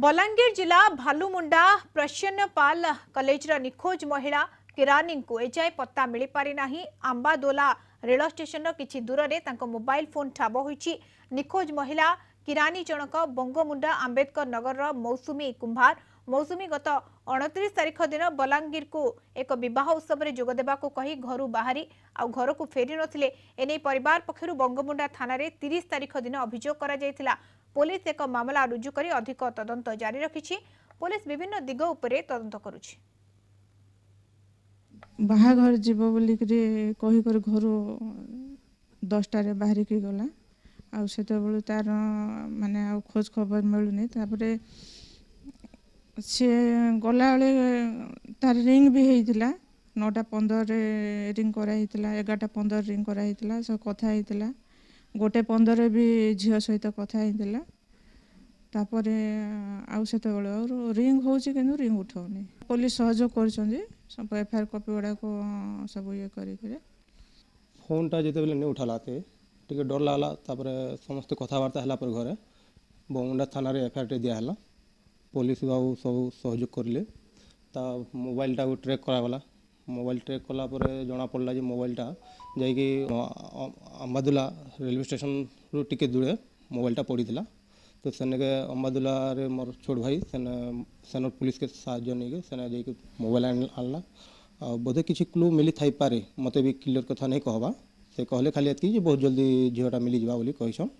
बलांगीर जिला भालुमुंडा प्रसन्नपाल कलेज निखोज महिला किरानी को एजाए पत्ता मिल पारिना आंबादोला रेल स्टेसन किसी दूर से मोबाइल फोन ठाब हो निखोज महिला किरानी जनक बंगमुंडा आंबेदकर नगर मौसुमी कुंभार ମୌସୁମୀ ଅଣତିରିଶ ତାରିଖ ଦିନ ବଲାଙ୍ଗୀରକୁ ଏକ ବିବାହ ଉତ୍ସବରେ ଯୋଗ ଦେବାକୁ କହି ଘରୁ ବାହାରି ଆଉ ଘରକୁ ଫେରିନଥିଲେ ଏନେଇ ପରିବାର ପକ୍ଷରୁ ବଙ୍ଗବୁଣ୍ଡା ଥାନାରେ ତିରିଶ ତାରିଖ ଦିନ ଅଭିଯୋଗ କରାଯାଇଥିଲା ପୋଲିସ ଏକ ମାମଲା ରୁଜୁ କରି ଅଧିକ ତଦନ୍ତ ଜାରି ରଖିଛି ପୋଲିସ ବିଭିନ୍ନ ଦିଗ ଉପରେ ତଦନ୍ତ କରୁଛି ବାହାଘର ଯିବ ବୋଲିକରି କହିକରି ଘରୁ ଦଶଟାରେ ବାହାରିକି ଗଲା ଆଉ ସେତେବେଳେ ତାର ମାନେ ଆଉ ଖୋଜ ଖବର ମିଳୁନି ତାପରେ ସିଏ ଗଲାବେଳେ ତାର ରିଙ୍ଗ ବି ହେଇଥିଲା ନଅଟା ପନ୍ଦରରେ ରିଙ୍ଗ କରାହେଇଥିଲା ଏଗାରଟା ପନ୍ଦର ରିଙ୍ଗ କରାହେଇଥିଲା ସବୁ କଥା ହେଇଥିଲା ଗୋଟେ ପନ୍ଦରରେ ବି ଝିଅ ସହିତ କଥା ହେଇଥିଲା ତାପରେ ଆଉ ସେତେବେଳେ ଆଉ ରିଙ୍ଗ ହେଉଛି କିନ୍ତୁ ରିଙ୍ଗ ଉଠାଉନି ପୋଲିସ ସହଯୋଗ କରୁଛନ୍ତି ସବୁ ଏଫଆଇଆର କପି ଗୁଡ଼ାକ ସବୁ ଇଏ କରିକିରି ଫୋନ୍ଟା ଯେତେବେଳେ ନେଇ ଉଠାଲା ତେ ଟିକେ ଡର ଲାଗଲା ତାପରେ ସମସ୍ତେ କଥାବାର୍ତ୍ତା ହେଲା ପରେ ଘରେ ବମୁଣ୍ଡା ଥାନାରେ ଏଫଆଇଆରଟେ ଦିଆହେଲା ପୋଲିସ ଆଉ ସବୁ ସହଯୋଗ କରିଲେ ତା ମୋବାଇଲଟାକୁ ଟ୍ରେକ୍ କରାଗଲା ମୋବାଇଲ ଟ୍ରେକ୍ କଲା ପରେ ଜଣାପଡ଼ିଲା ଯେ ମୋବାଇଲଟା ଯାଇକି ଅମ୍ବାଦୁଲା ରେଲୱେ ଷ୍ଟେସନରୁ ଟିକେ ଦୂରେ ମୋବାଇଲଟା ପଡ଼ିଥିଲା ତ ସେନେକେ ଅମ୍ବାଦୁଲାରେ ମୋର ଛୋଟ ଭାଇ ସେନେ ସେନ ପୋଲିସକେ ସାହାଯ୍ୟ ନେଇକି ସେନେ ଯାଇକି ମୋବାଇଲ ଆଣିଲା ଆଉ ବୋଧେ କିଛି କ୍ଲୁ ମିଳିଥାଇପାରେ ମୋତେ ବି କ୍ଲିଅର କଥା ନାଇଁ କହବା ସେ କହିଲେ ଖାଲି ଏତିକି ଯେ ବହୁତ ଜଲ୍ଦି ଝିଅଟା ମିଳିଯିବା ବୋଲି କହିଛନ୍